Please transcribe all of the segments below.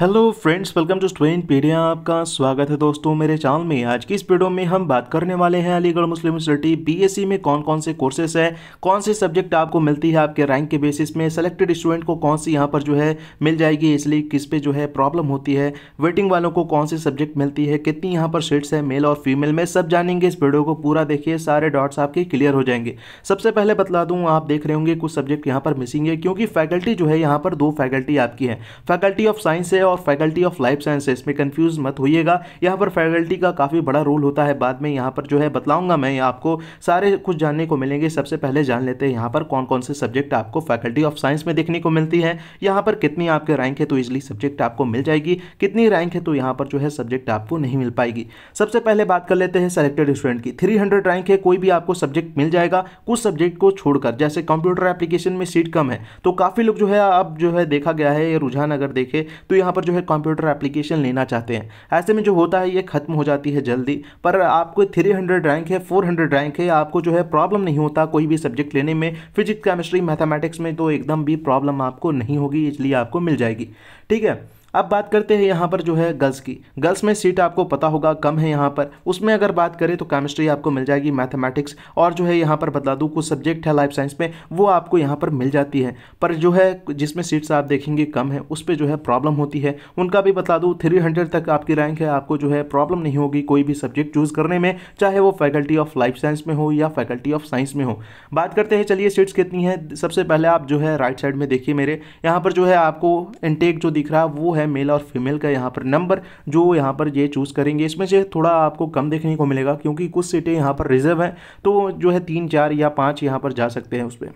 hello friends welcome to student pedia आपका स्वागत है दोस्तों मेरे चैनल में आज की इस वीडियो में हम बात करने वाले हैं अलीगढ़ मुस्लिम यूनिवर्सिटी बीएससी में कौन कौन से कोर्सेस है कौन से सब्जेक्ट आपको मिलती है आपके रैंक के बेसिस में सेलेक्टेड स्टूडेंट को कौन सी यहां पर जो है मिल जाएगी इसलिए किस पे जो है प्रॉब्लम होती है वेटिंग वालों को कौन सी सब्जेक्ट मिलती है कितनी यहाँ पर सीट्स है मेल और फीमेल में सब जानेंगे इस वीडियो को पूरा देखिए सारे डॉट्स आपके क्लियर हो जाएंगे सबसे पहले बतला दूँ आप देख रहे होंगे कुछ सब्जेक्ट यहाँ पर मिसिंग है क्योंकि फैकल्टी जो है यहाँ पर दो फैकल्टी आपकी है फैकल्टी ऑफ साइंस है और फैकल्टी ऑफ लाइफ साइंसेस में कंफ्यूज मत होइएगा यहाँ पर फैकल्टी का काफ़ी बड़ा रोल होता है बाद में यहाँ पर जो है बताऊंगा मैं आपको सारे कुछ जानने को मिलेंगे सबसे पहले जान लेते हैं यहाँ पर कौन कौन से सब्जेक्ट आपको फैकल्टी ऑफ साइंस में देखने को मिलती है यहाँ पर कितनी आपके रैंक है तो इजिली सब्जेक्ट आपको मिल जाएगी कितनी रैंक है तो यहाँ पर जो है सब्जेक्ट आपको नहीं मिल पाएगी सबसे पहले बात कर लेते हैं सेलेक्टेड स्टूडेंट की थ्री रैंक है कोई भी आपको सब्जेक्ट मिल जाएगा कुछ सब्जेक्ट को छोड़कर जैसे कंप्यूटर एप्लीकेशन में सीट कम है तो काफ़ी लोग जो है अब जो है देखा गया है ये रुझान अगर देखे तो यहाँ पर जो है कंप्यूटर एप्लीकेशन लेना चाहते हैं ऐसे में जो होता है ये खत्म हो जाती है जल्दी पर आपको थ्री हंड्रेड रैंक है फोर हंड्रेड रैंक है आपको जो है प्रॉब्लम नहीं होता कोई भी सब्जेक्ट लेने में फिजिक्स केमिस्ट्री मैथमेटिक्स में तो एकदम भी प्रॉब्लम आपको नहीं होगी इसलिए आपको मिल जाएगी ठीक है अब बात करते हैं यहाँ पर जो है गर्ल्स की गर्ल्स में सीट आपको पता होगा कम है यहाँ पर उसमें अगर बात करें तो केमिस्ट्री आपको मिल जाएगी मैथमेटिक्स और जो है यहाँ पर बता दूँ कुछ सब्जेक्ट है लाइफ साइंस में वो आपको यहाँ पर मिल जाती है पर जो है जिसमें सीट्स आप देखेंगे कम है उस पर जो है प्रॉब्लम होती है उनका भी बता दूँ थ्री तक आपकी रैंक है आपको जो है प्रॉब्लम नहीं होगी कोई भी सब्जेक्ट चूज़ करने में चाहे वो फैकल्टी ऑफ लाइफ साइंस में हो या फैकल्टी ऑफ साइंस में हो बात करते हैं चलिए सीट्स कितनी है सबसे पहले आप जो है राइट साइड में देखिए मेरे यहाँ पर जो है आपको इनटेक जो दिख रहा है वो है मेल और फीमेल का यहाँ पर नंबर जो यहाँ पर ये चूज़ करेंगे इसमें से थोड़ा आपको कम देखने को मिलेगा क्योंकि कुछ सीटें यहाँ पर रिजर्व हैं तो जो है तीन चार या पाँच यहाँ पर जा सकते हैं उस पर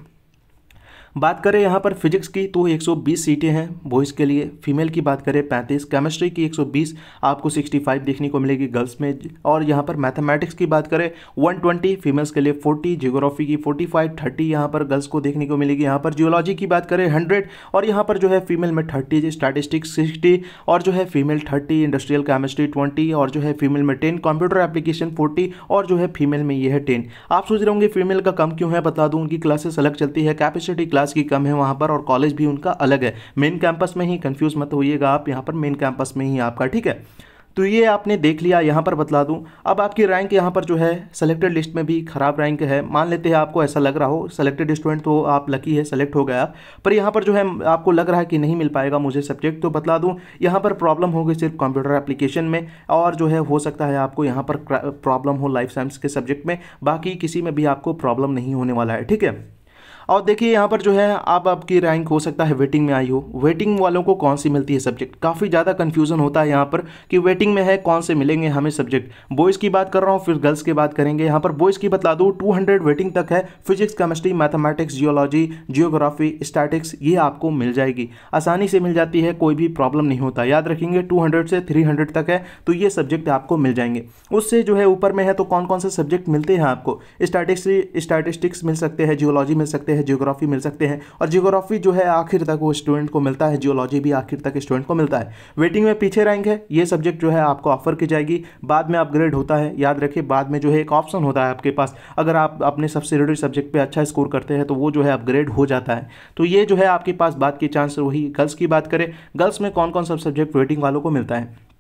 बात करें यहाँ पर फिजिक्स की तो 120 सीटें हैं बॉयज़ के लिए फीमेल की बात करें 35 केमिस्ट्री की 120 आपको 65 देखने को मिलेगी गर्ल्स में और यहाँ पर मैथमेटिक्स की बात करें 120 फीमेल्स के लिए 40 जियोग्राफी की 45 30 यहाँ पर गर्ल्स को देखने को मिलेगी यहाँ पर जियोलॉजी की बात करें हंड्रेड और यहाँ पर जो है फीमेल में थर्टी स्टैटिस्टिक्स सिक्सटी और जो है female thirty industrial chemistry twenty और जो है फीमेल में टेन कंप्यूटर एप्लीकेशन फोर्टी और जो है फीमेल में ये है टेन आप सोच रहे होंगे फीमेल का कम क्यों है बता दूँ उनकी क्लासेस अलग चलती है कैपेसिटी क्लास क्लास की कम है वहाँ पर और कॉलेज भी उनका अलग है मेन कैंपस में ही कन्फ्यूज़ मत होइएगा आप यहाँ पर मेन कैंपस में ही आपका ठीक है तो ये आपने देख लिया यहाँ पर बतला दूँ अब आपकी रैंक यहाँ पर जो है सेलेक्टेड लिस्ट में भी ख़राब रैंक है मान लेते हैं आपको ऐसा लग रहा हो सेलेक्टेड स्टूडेंट तो आप लकी है सेलेक्ट हो गया पर यहाँ पर जो है आपको लग रहा है कि नहीं मिल पाएगा मुझे सब्जेक्ट तो बतला दूँ यहाँ पर प्रॉब्लम होगी सिर्फ कंप्यूटर एप्लीकेशन में और जो है हो सकता है आपको यहाँ पर प्रॉब्लम हो लाइफ साइंस के सब्जेक्ट में बाकी किसी में भी आपको प्रॉब्लम नहीं होने वाला है ठीक है और देखिए यहाँ पर जो है आप आपकी रैंक हो सकता है वेटिंग में आई हो वेटिंग वालों को कौन सी मिलती है सब्जेक्ट काफ़ी ज़्यादा कन्फ्यूजन होता है यहाँ पर कि वेटिंग में है कौन से मिलेंगे हमें सब्जेक्ट बॉयज़ की बात कर रहा हूँ फिर गर्ल्स की बात करेंगे यहाँ पर बॉयज़ की बता दूँ टू वेटिंग तक है physics chemistry mathematics geology geography statics ये आपको मिल जाएगी आसानी से मिल जाती है कोई भी प्रॉब्लम नहीं होता याद रखेंगे टू से थ्री तक है तो ये सब्जेक्ट आपको मिल जाएंगे उससे जो है ऊपर में है तो कौन कौन से सब्जेक्ट मिलते हैं आपको स्टैटिक्स स्टैटिस्टिक्स मिल सकते हैं जियोलॉजी मिल सकते हैं है जियोग्राफी मिल सकते हैं और जियोग्राफी जो है आखिर तक वो स्टूडेंट को मिलता है जियोलॉजी भी आखिर तक स्टूडेंट को मिलता है वेटिंग में पीछे रैंक है ये सब्जेक्ट जो है आपको ऑफर की जाएगी बाद में अपग्रेड होता है याद रखिए बाद में जो है एक ऑप्शन होता है आपके पास अगर आप अपने सबसे रिलेटेड सब्जेक्ट पर अच्छा स्कोर करते हैं तो वो जो है अपग्रेड हो जाता है तो ये जो है आपके पास बात की चांस वही गर्ल्स की बात करें गर्ल्स में कौन कौन सब सब्जेक्ट वेटिंग वालों को मिलता है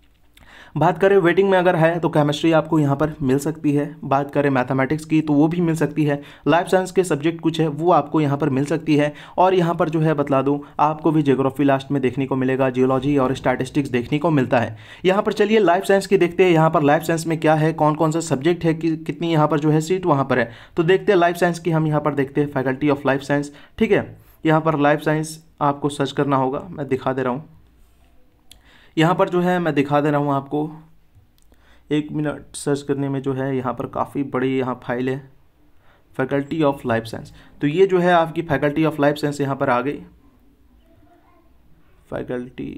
बात करें वेटिंग में अगर है तो केमिस्ट्री आपको यहाँ पर मिल सकती है बात करें मैथमेटिक्स की तो वो भी मिल सकती है लाइफ साइंस के सब्जेक्ट कुछ है वो आपको यहाँ पर मिल सकती है और यहाँ पर जो है बतला दूँ आपको भी जोग्राफी लास्ट में देखने को मिलेगा जियोलॉजी और स्टैटिस्टिक्स देखने को मिलता है यहाँ पर चलिए लाइफ साइंस की देखते हैं यहाँ पर लाइफ साइंस में क्या है कौन कौन सा सब्जेक्ट है कि कितनी यहाँ पर जो है सीट वहाँ पर है तो देखते हैं लाइफ साइंस की हम यहाँ पर देखते हैं फैकल्टी ऑफ लाइफ साइंस ठीक है यहाँ पर लाइफ साइंस आपको सर्च करना होगा मैं दिखा दे रहा हूँ यहाँ पर जो है मैं दिखा दे रहा हूँ आपको एक मिनट सर्च करने में जो है यहाँ पर काफ़ी बड़ी यहाँ फाइल है फैकल्टी ऑफ लाइफ साइंस तो ये जो है आपकी फैकल्टी ऑफ लाइफ साइंस यहाँ पर आ गई faculty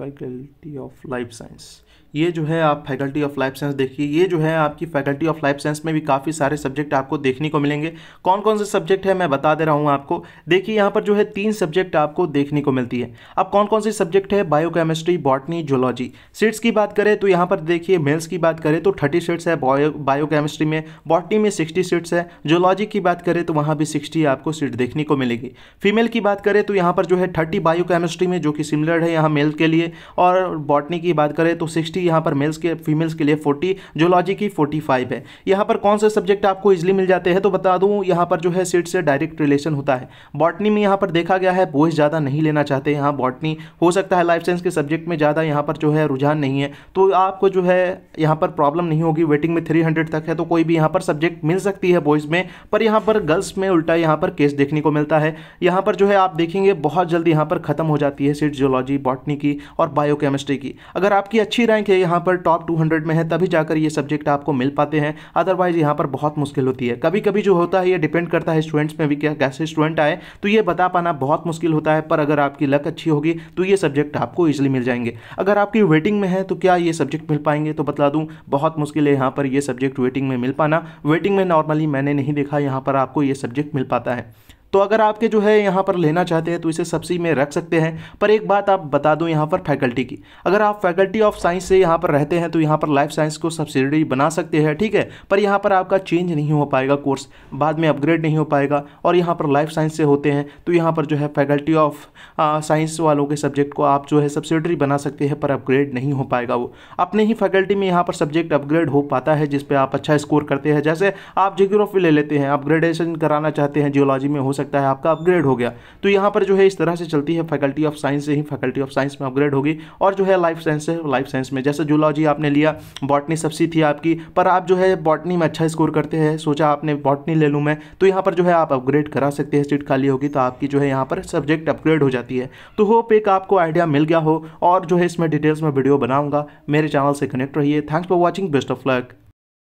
faculty of life science ये जो है आप फैकल्टी ऑफ लाइफ साइंस देखिए ये जो है आपकी फैकल्टी ऑफ लाइफ साइंस में भी काफ़ी सारे सब्जेक्ट आपको देखने को मिलेंगे कौन कौन से सब्जेक्ट है मैं बता दे रहा हूँ आपको देखिए यहाँ पर जो है तीन सब्जेक्ट आपको देखने को मिलती है अब कौन कौन से सब्जेक्ट है बायोकेमिस्ट्री बॉटनी जोलॉजी सीट्स की बात करें तो यहाँ पर देखिए मेल्स की बात करें तो थर्टी सीट्स है केमिस्ट्री में बॉटनी में सिक्सटी सीट्स है जोलॉजी की बात करें तो वहाँ भी सिक्सटी आपको सीट देखने को मिलेगी फीमेल की बात करें तो यहाँ पर जो है थर्टी केमिस्ट्री में जो कि सिमिलर है यहाँ मेल के लिए और बॉटनी की बात करें तो सिक्सटी यहाँ पर मेल्स के फीमेल्स के लिए फोर्टी जोलॉजी की फोर्टी है यहाँ पर कौन से सब्जेक्ट आपको इजिली मिल जाते हैं तो बता दूँ यहाँ पर जो है सीट से डायरेक्ट रिलेशन होता है बॉटनी में यहाँ पर देखा गया है बोझ ज़्यादा नहीं लेना चाहते यहाँ बॉटनी हो सकता है लाइफ साइंस के सब्जेक्ट में ज़्यादा यहाँ पर जो है रुझान नहीं है तो आपको जो है यहाँ पर प्रॉब्लम नहीं होगी वेटिंग में थ्री हंड्रेड तक है तो कोई भी यहाँ पर सब्जेक्ट मिल सकती है बॉयज़ में पर यहाँ पर गर्ल्स में उल्टा यहाँ पर केस देखने को मिलता है यहाँ पर जो है आप देखेंगे बहुत जल्दी यहाँ पर ख़त्म हो जाती है सीट जियोलॉजी बॉटनी की और बायो की अगर आपकी अच्छी रैंक है यहाँ पर टॉप टू में है तभी जाकर ये सब्जेक्ट आपको मिल पाते हैं अदरवाइज यहाँ पर बहुत मुश्किल होती है कभी कभी जो होता है ये डिपेंड करता है स्टूडेंट्स में भी क्या कैसे स्टूडेंट आए तो ये बता पाना बहुत मुश्किल होता है पर अगर आपकी लक अच्छी होगी तो ये सब्जेक्ट आपको ईजिली मिल जाएंगे अगर आपकी वेटिंग में है तो क्या ये सब्जेक्ट मिल पाएंगे तो बता दूँ बहुत मुश्किल है यहाँ पर ये सब्जेक्ट वेटिंग में मिल पाना वेटिंग में नॉर्मली मैंने नहीं देखा यहाँ पर आपको ये सब्जेक्ट मिल पाता है तो अगर आपके जो है यहाँ पर लेना चाहते हैं तो इसे सब्सिडी में रख सकते हैं पर एक बात आप बता दूँ यहाँ पर फैकल्टी की अगर आप फैकल्टी ऑफ साइंस से यहाँ पर रहते हैं तो यहाँ पर लाइफ साइंस को सब्सिडी बना सकते हैं ठीक है पर यहाँ पर आपका चेंज नहीं हो पाएगा कोर्स बाद में अपग्रेड नहीं हो पाएगा और यहाँ पर लाइफ साइंस से होते हैं तो यहाँ पर जो है फैकल्टी ऑफ साइंस वालों के सब्जेक्ट को आप जो है सब्सिडरी बना सकते हैं पर अपग्रेड नहीं हो पाएगा वो अपने ही फैकल्टी में यहाँ पर सब्जेक्ट अपग्रेड हो पाता है जिस पर आप अच्छा स्कोर करते हैं जैसे आप जियोग्राफी ले लेते हैं अपग्रेडेशन कराना चाहते हैं जियोलॉजी में हो सकता है आपका अपग्रेड हो गया तो यहाँ पर जो है इस तरह से चलती है फैकल्टी ऑफ साइंस से ही फैकल्टी ऑफ साइंस में अपग्रेड होगी और जो है लाइफ साइंस से लाइफ साइंस में जैसे जूलॉजी आपने लिया बॉटनी सबसे थी आपकी पर आप जो है बॉटनी में अच्छा स्कोर करते हैं सोचा आपने बॉटनी ले लूँ मैं तो यहाँ पर जो है आप अपग्रेड करा सकते हैं सीट खाली होगी तो आपकी जो है यहाँ पर सब्जेक्ट अपग्रेड हो जाती है तो होप एक आपको आइडिया मिल गया हो और जो है इसमें डिटेल्स में वीडियो बनाऊंगा मेरे चैनल से कनेक्ट रहिए thanks for watching best of luck